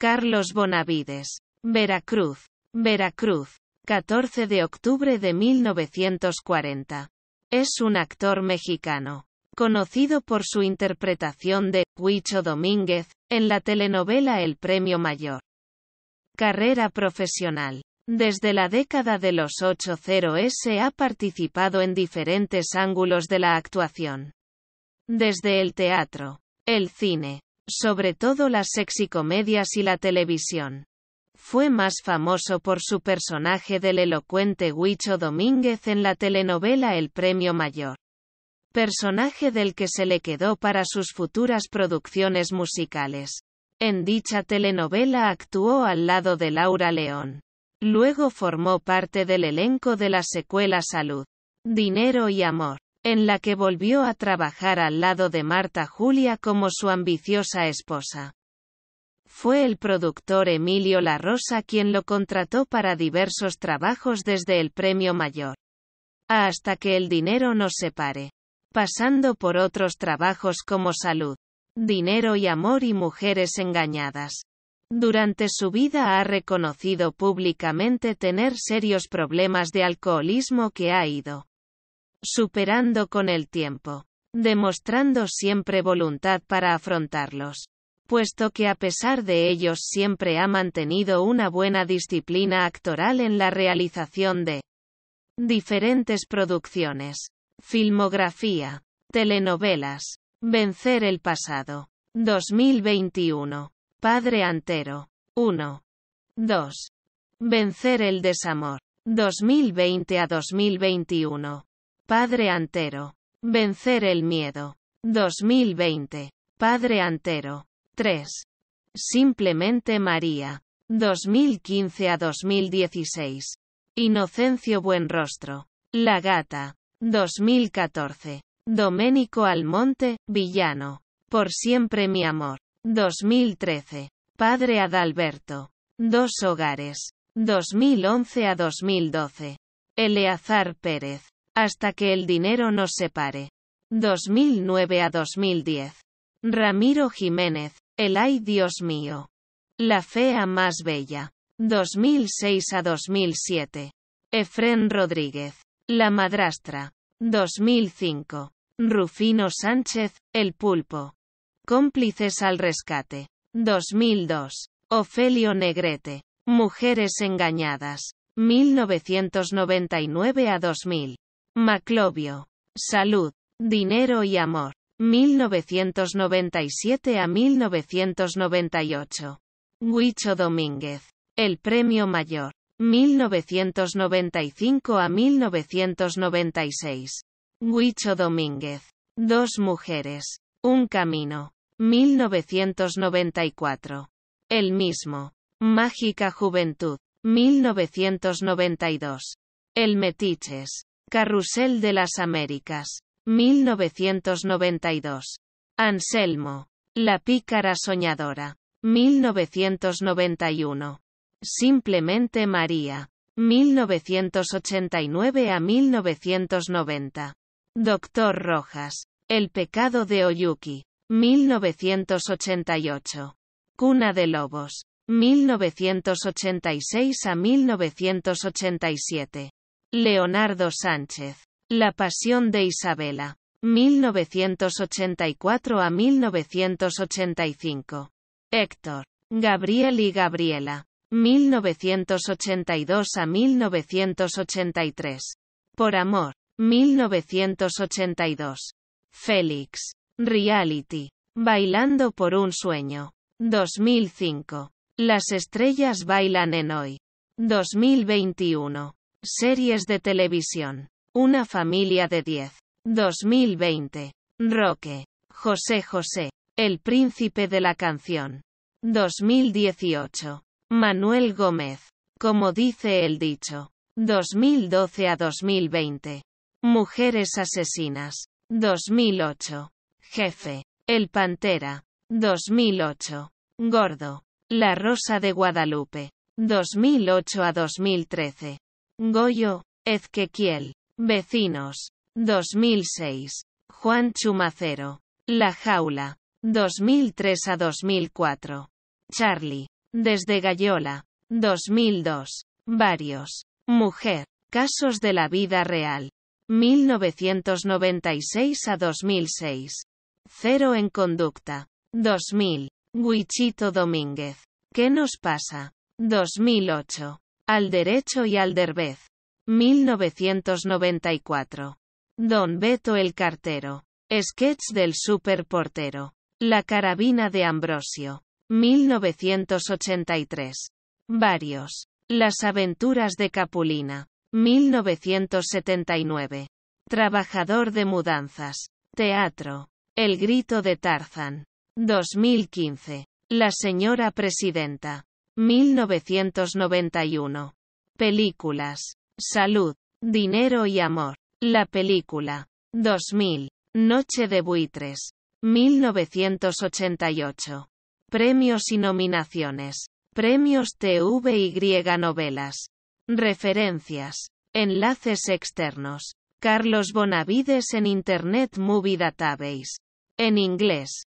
Carlos Bonavides. Veracruz. Veracruz. 14 de octubre de 1940. Es un actor mexicano. Conocido por su interpretación de Huicho Domínguez en la telenovela El Premio Mayor. Carrera profesional. Desde la década de los 80s ha participado en diferentes ángulos de la actuación. Desde el teatro, el cine, sobre todo las sexicomedias y la televisión. Fue más famoso por su personaje del elocuente Huicho Domínguez en la telenovela El Premio Mayor. Personaje del que se le quedó para sus futuras producciones musicales. En dicha telenovela actuó al lado de Laura León. Luego formó parte del elenco de la secuela Salud, Dinero y Amor en la que volvió a trabajar al lado de Marta Julia como su ambiciosa esposa. Fue el productor Emilio La Rosa quien lo contrató para diversos trabajos desde el premio mayor hasta que el dinero nos separe, pasando por otros trabajos como salud, dinero y amor y mujeres engañadas. Durante su vida ha reconocido públicamente tener serios problemas de alcoholismo que ha ido superando con el tiempo, demostrando siempre voluntad para afrontarlos, puesto que a pesar de ellos siempre ha mantenido una buena disciplina actoral en la realización de diferentes producciones, filmografía, telenovelas, vencer el pasado, 2021, Padre Antero, 1, 2, vencer el desamor, 2020 a 2021. Padre Antero. Vencer el miedo. 2020. Padre Antero. 3. Simplemente María. 2015 a 2016. Inocencio Buenrostro. La Gata. 2014. Doménico Almonte, Villano. Por siempre mi amor. 2013. Padre Adalberto. Dos hogares. 2011 a 2012. Eleazar Pérez. Hasta que el dinero nos separe. 2009 a 2010. Ramiro Jiménez, El ay Dios mío. La fea más bella. 2006 a 2007. Efren Rodríguez. La madrastra. 2005. Rufino Sánchez, El pulpo. Cómplices al rescate. 2002. Ofelio Negrete. Mujeres engañadas. 1999 a 2000. Maclovio. Salud, dinero y amor. 1997 a 1998. Huicho Domínguez. El premio mayor. 1995 a 1996. Huicho Domínguez. Dos mujeres. Un camino. 1994. El mismo. Mágica Juventud. 1992. El Metiches. Carrusel de las Américas. 1992. Anselmo. La pícara soñadora. 1991. Simplemente María. 1989 a 1990. Doctor Rojas. El pecado de Oyuki. 1988. Cuna de Lobos. 1986 a 1987. Leonardo Sánchez. La Pasión de Isabela. 1984 a 1985. Héctor. Gabriel y Gabriela. 1982 a 1983. Por amor. 1982. Félix. Reality. Bailando por un sueño. 2005. Las estrellas bailan en hoy. 2021. Series de televisión. Una familia de 10. 2020. Roque. José José. El príncipe de la canción. 2018. Manuel Gómez. Como dice el dicho. 2012 a 2020. Mujeres asesinas. 2008. Jefe. El Pantera. 2008. Gordo. La Rosa de Guadalupe. 2008 a 2013. Goyo, Ezquequiel. Vecinos. 2006. Juan Chumacero. La Jaula. 2003 a 2004. Charlie. Desde Gallola. 2002. Varios. Mujer. Casos de la vida real. 1996 a 2006. Cero en conducta. 2000. Huichito Domínguez. ¿Qué nos pasa? 2008. Al derecho y al derbez. 1994. Don Beto el cartero. Sketch del portero. La carabina de Ambrosio. 1983. Varios. Las aventuras de Capulina. 1979. Trabajador de mudanzas. Teatro. El grito de Tarzan. 2015. La señora presidenta. 1991. Películas. Salud, dinero y amor. La película. 2000. Noche de buitres. 1988. Premios y nominaciones. Premios TVY Novelas. Referencias. Enlaces externos. Carlos Bonavides en Internet Movie Database. En inglés.